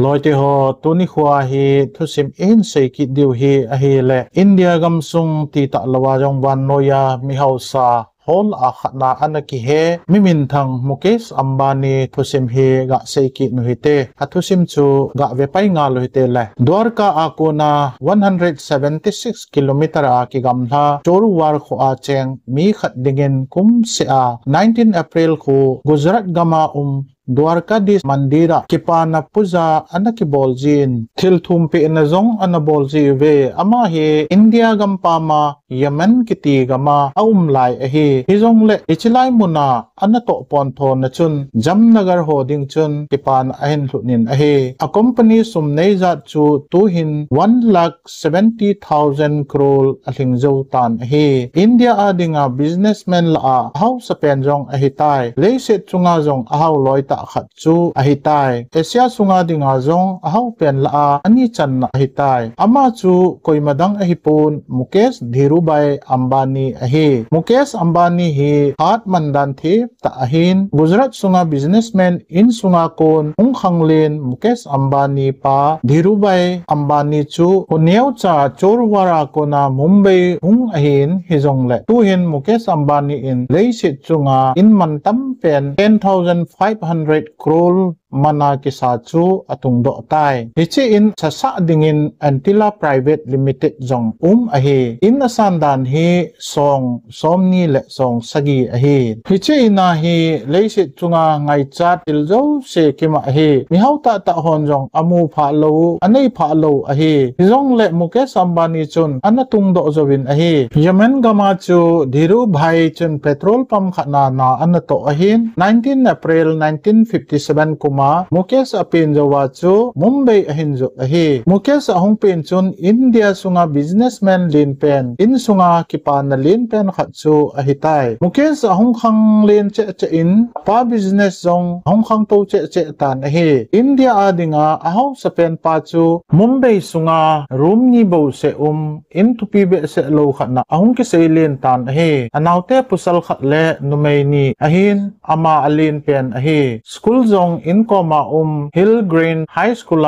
लोटे हो तुनी हुआ हि थुसिम इन सेकि दिउ हि अहिले इंडिया गमसुंग तीता लवाजोंग वान नोया मिहौसा होल आखना अनकि हे मिमिन थंग मुकेश अंबानी थुसिम हे गा सेकि नुहिते हथुसिम छु गा वेपाइ गा लोहिते ला द्वारका आकोना 176 किलोमीटर आकि गमला चोरुवार खो आचेंग मी खत कुम से आ 19 अप्रैल खु गुजरात गमा उम duarkadis mandira kipana puja anaki boljin thil thum pe na jong anabolji ve ama he india gampa ma yemen kiti gama aum lai ahi e hizong le ichlai muna anato pon to na chun jamnagar holding chun kipan ahin thunin ahi e a company sum nei za chu tu hin 1 lakh 70000 crore athing zo tan ahi e india adinga businessman la house pen jong ahi tai le se chunga jong ahau loi ta khat chu ahitai asia sunga dinga zong ahau pen la a ani chan na ahitai ama chu koimadang ahipun mukes dhirubai ambani ahi mukes ambani hi hat mandan thi. ta ahin gujarat sunga businessman in sunga kon ung khanglen mukes ambani pa dhirubai ambani chu oneu cha chorwara kona mumbai ung ahin hejong le tu hin mukes ambani in Leisit chunga in mantam pen 10500 favorite crawl mana ki sa chu atung do tai hichi in chasa dingin antila private limited jong um ahi in asan dan hi song somni le song sagi ahi hichi na hi leisi chunga ngai cha til zo se kima ahi mi hau ta ta hon jong amu pha lo anei pha lo ahi jong le mukesh ambani chun anatung do jawin ahi yemen gama chu dhiru bhai chun petrol pump khana na anato ahin 19 april 1957 kuma ma mukesh apenjawa chu mumbai ahinjo ahi mukesh ahungpen chun india sunga businessman lin pen in sunga kipan na lin pen khat chu ahitai mukesh ahung khang len che che in pa business jong ahung khang to che che tan ahi india adinga ahau sapen pa chu mumbai sunga room ni bo se um in tu pi be se lo khat na ahung ke se len tan ahi anaute pusal khat le numei ni ahin ama alin pen ahi school jong in Um Green High School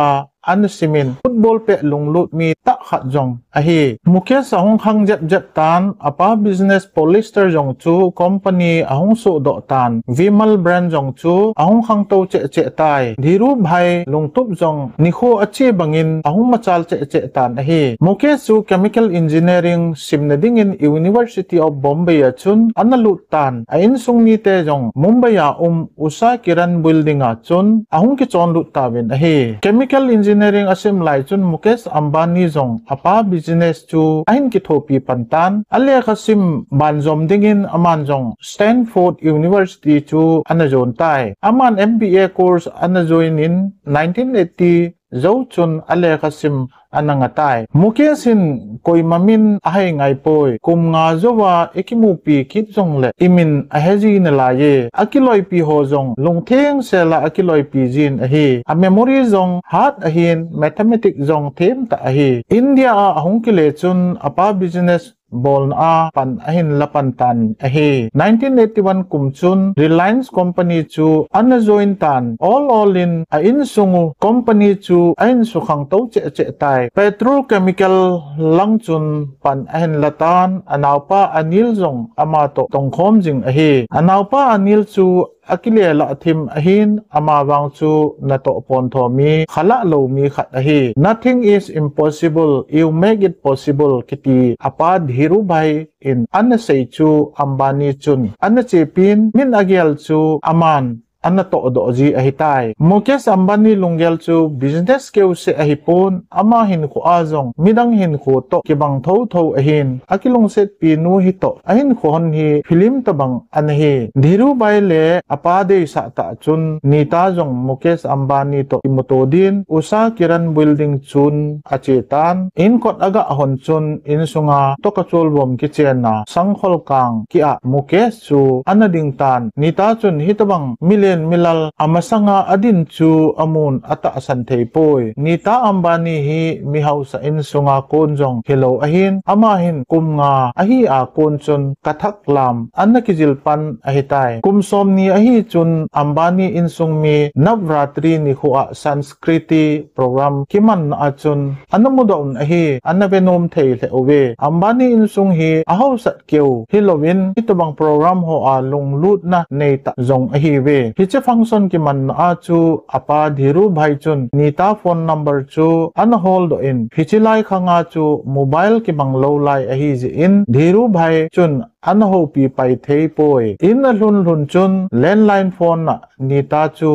อันสิมินฟุตบอลเปะลงลุดมีตะขัดจงอ่ะฮีมุขยสองขังเจ็บเจ็บตันอ่ะป้าบิสเนสโพลิสเตอร์จงชูคอมพานีอ่ะฮงสุดดตันวิมลแบรนด์จงชูอ่ะฮงขังโตเจ๊เจ๊ตายดีรูปไฮลงทุบจงนิโคอาชีบังอินอ่ะฮงมาชัลเจ๊เจ๊ตันอ่ะฮีมุขยสูเคมีคอลอินจิเนียริงซิมเนดิ้งอินยูนิเวอร์ซิตี้ออฟบอมเบียชุนอันลุดตันอ่ะอินซุงมีเตจงมุมเบียอุมอุซากิรันบิลดิ้งอ่ะชุนอ่ะฮงกิจอนลุดตาเวนอ่ะฮีเคมีคอลอินจิ engineering asim lai chun mukesh ambani jong apa business chu ahin ki thopi pantan ale khasim banjom dingin aman jong stanford university chu anajon tai aman mba course anajoin in 1980 zo chun ale kasim ananga tai mukesin koi mamin ahe ngay poi kum nga zowa ekimu pi kit jong le imin aheji na la ye akiloi pi ho jong longtheng se la akiloi pi jin ahi a memory jong hat ahin mathematic jong them ta ahi india a hong kile chun apa business bolna a pan ahin lapan tan ahi 1981 kumchun reliance company chu an join tan all all in a in sungu company chu ain sukhang to che che tai petrol chemical lang chun pan ahin latan anaupa anil zong ama to tongkhom jing ahi anaupa anil chu akile la thim ahin ama wang chu nato pon tho mi khala lo mi khat ahi nothing is impossible you make it possible kiti apa dhiru bhai in anasei chu ambani chun anachepin min agyal chu aman anna annato odoji ahitai mukesh ambani lunggel chu business keu se ahipun ama hin khu azong midang hin khu to kibang tho tho ahin akilung set pinu hi to ahin khon hi film tabang anhi dhiru bai le apa de sa ta chun nita jong mukesh ambani to imotodin usa kiran building chun achetan in kot aga hon chun in sunga to kachol bom kichen na sangkhol kang kia mukesh chu anading tan nita chun hitabang mile ten milal amasanga adin chu amun ata san thei poi nita ambani hi mi hausa in sunga konjong helo ahin ama hin kumnga ahi a konchon kathak lam anakijil pan ahitai kumsom ni ahi chun ambani in sungmi navratri ni khuwa sanskriti program kiman achun anamudon ahi anavenom thei le ove ambani in sung hi ahau sat keu hilowin itobang program ho a lung lut na nei ta zong ahi ve Kiche function ki man a chu apa dhiru bhai chun nita phone number chu unhold in. Kiche lai khanga chu mobile ki mang low lai ahi ji in. Dhiru bhai chun anho pi pai thei poi in a hlun hlun chun landline phone ni ta chu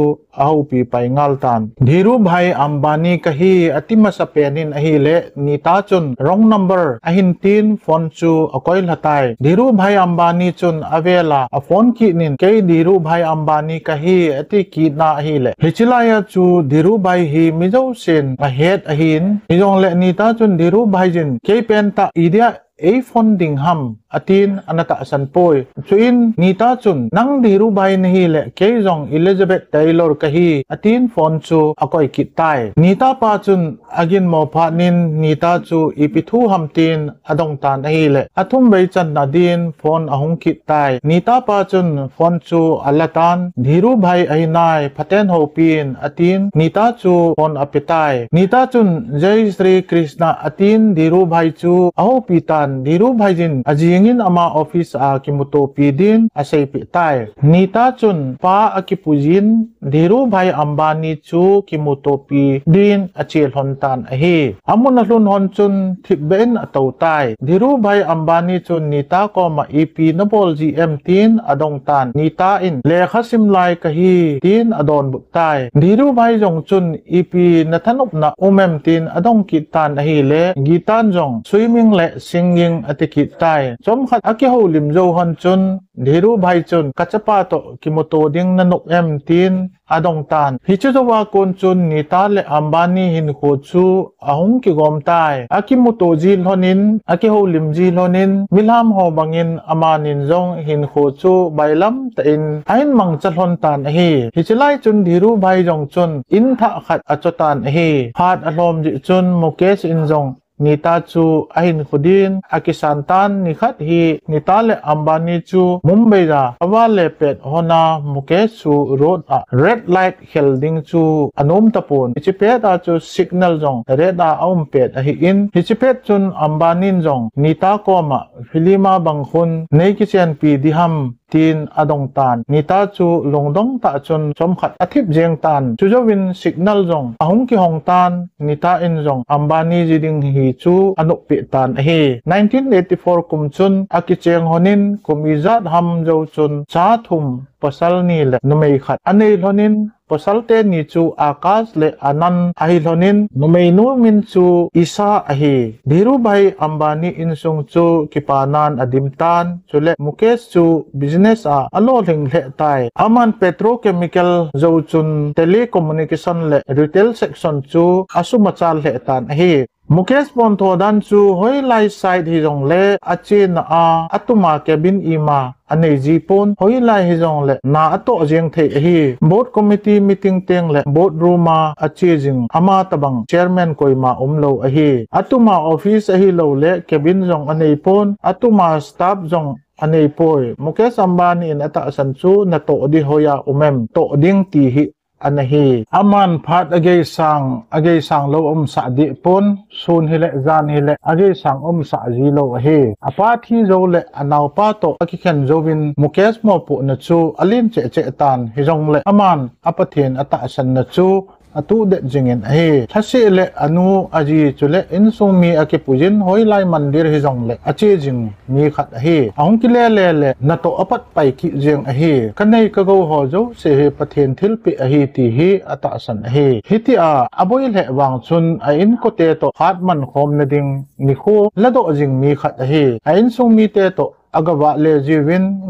aho pi pai ngal tan dhiru bhai ambani kahi atima sa penin ahi le ni ta chun wrong number ahin tin phone chu akoi latai dhiru bhai ambani chun avela a phone ki nin ke dhiru bhai ambani kahi ati ki na ahi le hichilaya chu dhiru bhai hi mizo sin a het ahin mizong le ni ta chun dhiru bhai jin ke pen ta idia ei funding ham atin anata san poi chuin ta chun nang di ru bai nahi le ke jong elizabeth taylor kahi atin phone chu akoi ki tai nita pa chun agin mo pha nin ta chu ipithu ham tin adong tan nahi le athum bei chan nadin phone ahung ki tai ta pa chun phone chu alatan dhiru bhai ainai phaten ho pin atin ni ta chu phone apitai ta chun jai shri krishna atin dhiru bhai chu aho pita an diru bhajin ajingin ama office a kimuto pidin asai pi tai ta chun pa akipujin diru bhai ambani chu kimuto pi din achel hon tan a hi amun alun hon chun thibben atau tai diru bhai ambani chun ta ko ma ep na bol ji em tin adong tan nita in le khasim lai ka hi tin adon bu tai diru bhai jong chun ep na na umem tin adong ki tan a hi le gitan jong swimming le sing nging atiki tai chom khat aki ho lim zo hon chun ru bhai chun cá kachapa to kimoto ding na nok em tin đông tan hi chu wa con chun ni ta le ambani hin kho chu à hùng ki gom tai aki moto ji lonin aki ho lim ji lonin milam ho bangin amanin jong hin kho chu lam ta in anh mang chal hon tan hi hi chilai chun ru bhai jong chun in tha khat achotan hi phat alom ji chun mokes in jong nita chu ahin khudin akisantan nikhat hi nitale ambani chu mumbai ra awale pet hona mukesh chu road a red light holding chu anom tapun chipet a chu signal jong red a om pet a hi in chipet chun ambani jong nita koma filima bangkhun nei kichen pi diham tin adong tan nita chu longdong ta chun somkhat athip jeng tan chu jo signal jong ahung ki hong tan nita in jong ambani jiding hi chu anuk pi tan hi 1984 kum chun aki honin kumizat ham jo chun cha thum pasal ni le numei khat anei lonin pasal te ni chu akas le anan ahi lonin numei nu min chu isa ahi dhiru bhai ambani insung chu kipanan adim tan chule mukes chu business a alo ling le tai aman petrochemical jo chun telecommunication le retail section chu asu machal le tan hi Mukesh Ponthodan chu hoi lai sai hi jong le ache na a atuma cabin ima ane ji pon hoi lai hi jong le na ato jeng the hi board committee meeting teng le board room a ache jing ama tabang chairman koima umlo a hi atuma office a hi lo le cabin jong ane pon atuma staff jong anei poi mukesh ambani in ata san chu na to di hoya umem to ding ti hi anh hi aman phát age sang age sang lo om sa di pon sun hi le zan hi le age sang om sa ji lo hi apa thi zo le anaw pa to aki khen zo win mukesh mo pu na chu alim che che tan hi jong le aman apathin ata san na chu atu de jingen he thasi le anu aji chule inso mi ake pujin hoi lai mandir hi jong le ache jing mi khat he ahung ki le le le na to apat pai ki jeng he kanai ka go ho jo se he pathen thil pi ahi ti he ata san he hiti a aboi le wang chun a in ko te to khat man khom na ding ni kho la do jing mi khat he a in so mi te to अगवाले जी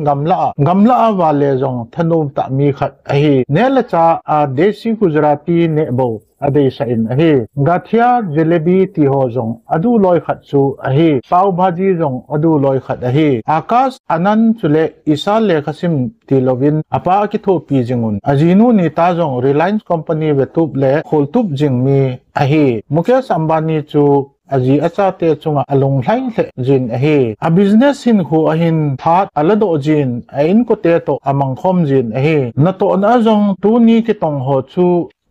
गमला गमला वाले जो थनोम ता मी खत अहि नेलचा आ देसी गुजराती नेबो अदे साइन अहि गाथिया जलेबी तिहो जो अदु लोय खत अहि पाव भाजी जो अदु लोय खत अहि आकाश अनन चुले ईसा लेखसिम तिलोविन अपा कि थो पी जिंगुन अजीनु नेता जो रिलायंस कंपनी वेतुप ले खोलतुप जिंगमी अहि मुकेश अंबानी चु aji achate chunga along hlain le jin hi a business hin hu ahin that alado jin a in ko te to amang khom jin hi na to na azong tu ni ki tong ho chu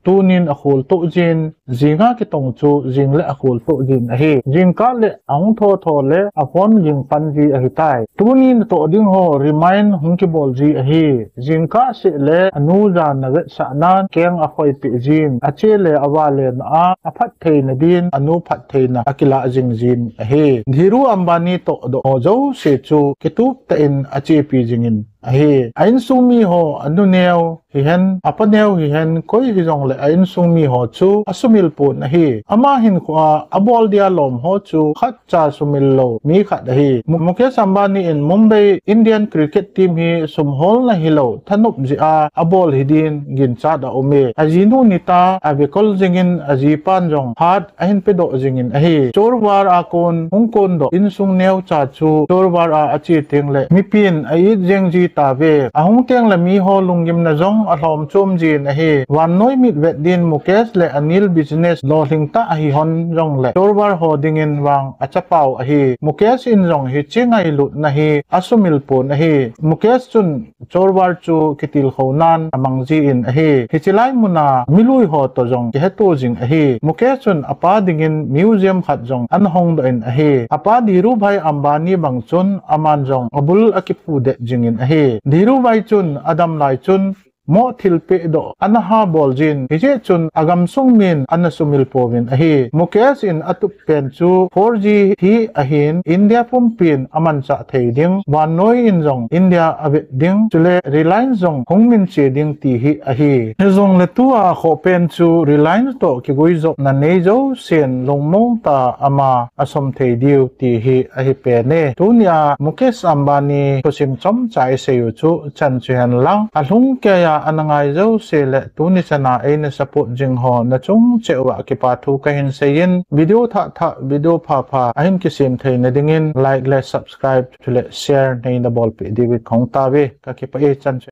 tunin a khul to jin zinga ki tong chu jing le khul fu jin a hi jing ka le ang tho tho le a phon jing pan ji a hi tai tu ni to ding ho remind hung ki bol ji a hi jing ka se le anu ja na ge sa na keng a khoi pi jin a che le awa le na a phat thei na bin anu phat thei na akila jing jin a hi dhiru ambani to do jo se chu ke tu ta in a che pi jing in hi ain sumi ho anu neo hi hen apa neo hi hen koi hi jong le ain sumi ho chu asum mil pun hi ama hin khwa abol dia lom ho chu khat cha sumil lo mi khat hi mukesh ambani in mumbai indian cricket team hi sumhol na hi lo thanup ji a abol hidin gin cha da ome ajinu nita abekol jingin ajipan jong hat ahin pe do jingin ahi chorwar akon hungkon do sung neu cha chu chorwar a achi tingle mipin ai jeng ji ta ve ahung teng la mi ho lungim na jong ahlom chom jin ahi wan noi mit vet din mukesh le anil bi business lo hling ta a hi hon rong le torwar holding in wang achapau a hi mukesh in rong hi chingai lut na hi asumil po na hi mukesh chun torwar chu kitil ho nan amang ji in a hi hichilai muna milui ho to jong ke to jing a hi mukesh chun apa dingin museum khat jong an hong do in a hi apa diru bhai ambani bang chun aman jong abul akipu de jingin a hi diru bhai chun adam lai chun mo thil pe do an ha bol jin hije chun agam sung min an sumil povin ahi mukesh in atup pen chu 4g hi ahin india pum pin aman cha thei ding wan noi in jong india abe ding chule reliance jong hongmin che ding ti hi ahi jong le tu a kho pen chu reliance to ki goi jok na nei jo sen longmong ta ama asom thei diu ti hi ahi pe ne tunia mukesh ambani kosim chom chai seyu chu chan chen lang a hlung ke ya na anangai zo se le tu ni sana e na support jing ho na chung chewa ki pa thu ka hin se yin video tha tha video pha pha ahin ki sem thei na dingin like le subscribe to le share nei na bol pe diwi khong ta ve ka ki pa e chan